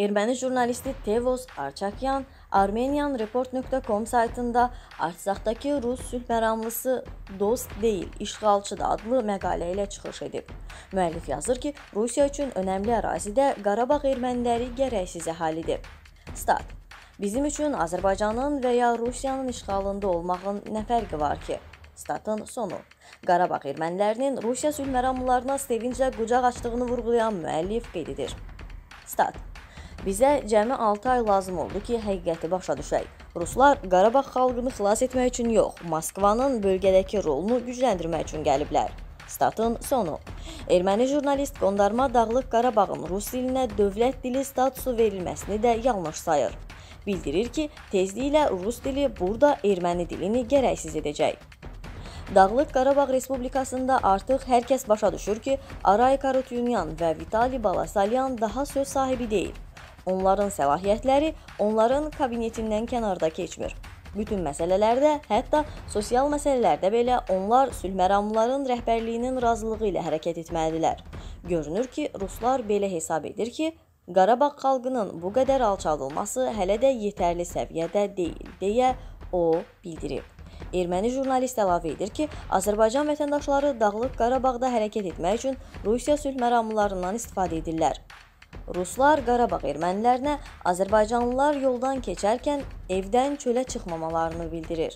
Erməni jurnalisti Tevos Arçakyan armenianreport.com saytında Artsakhdakı Rus sülh məramlısı dost deyil, işğalçıdır adlı məqalə ilə çıxış edib. Müəllif yazır ki, Rusiya üçün önəmli ərazidə Qarabağ erməniləri gərəksiz əhalidir. Stat. Bizim üçün Azərbaycanın və ya Rusiyanın işğalında olmağın nə fərqi var ki? Statın sonu. Qarabağ ermənilərinin Rusiya sülh məramlılarına sevinclə qucaq açdığını vurğulayan müəllif qeyd edir. Stat. Bizə cəmi 6 ay lazım oldu ki, həqiqəti başa düşək. Ruslar Qarabağ xalqını xilas etmək üçün yox, Moskvanın bölgədəki rolunu gücləndirmək üçün gəliblər. Statın sonu. Erməni jurnalist Qondarma Dağlıq Qarabağın rus dilinə dövlət dili statusu verilməsini də yanlış sayır. Bildirir ki, tezliklə rus dili burada erməni dilini gərəksiz edəcək. Dağlıq Qarabağ Respublikasında artıq hər kəs başa düşür ki, Aray Karutyunyan və Vitali Balasalyan daha söz sahibi deyil. Onların səlahiyyətləri onların kabinetindən kənarda keçmir. Bütün məsələlərdə, hətta sosial məsələlərdə belə onlar sülhməramlıların rəhbərliyinin razılığı ilə hərəkət etməlidirlər. Görünür ki, ruslar belə hesab edir ki, Qarabağ xalqının bu qədər alçaldılması hələ də yetərli səviyyədə deyil, deyə o bildirib. Erməni jurnalist əlavə edir ki, Azərbaycan vətəndaşları Dağlıq Qarabağda hərəkət etmək üçün Rusiya sülhməramlılarından istifadə edirlər. Ruslar Qarabağ ermənilərinə azərbaycanlılar yoldan keçərkən evdən çölə çıxmamalarını bildirir.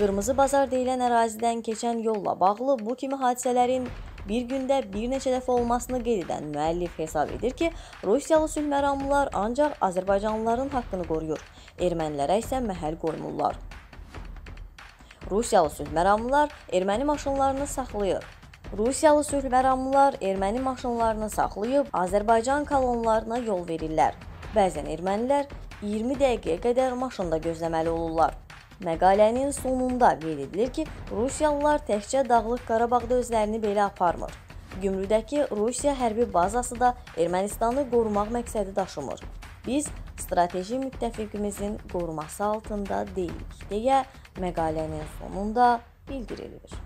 Qırmızı bazar deyilən ərazidən keçən yolla bağlı bu kimi hadisələrin bir gündə bir neçə dəfə olmasını qeyd edən müəllif hesab edir ki, Rusiyalı sülhməramlılar ancaq azərbaycanlıların haqqını qoruyur, ermənilərə isə məhəl qoymurlar. Rusiyalı sülhməramlılar erməni maşınlarını saxlayır, Rusiyalı sülhməramlılar erməni maşınlarını saxlayıb Azərbaycan kolonlarına yol verirlər. Bəzən ermənilər 20 dəqiqəyə qədər maşında gözləməli olurlar. Məqalənin sonunda qeyd edilir ki, Rusiyalılar təkcə Dağlıq Qarabağda özlərini belə aparmır. Gümrüdəki Rusiya hərbi bazası da Ermənistanı qorumaq məqsədi daşımır. Biz strateji müttəfiqimizin qoruması altında deyilik deyə məqalənin sonunda bildirilir.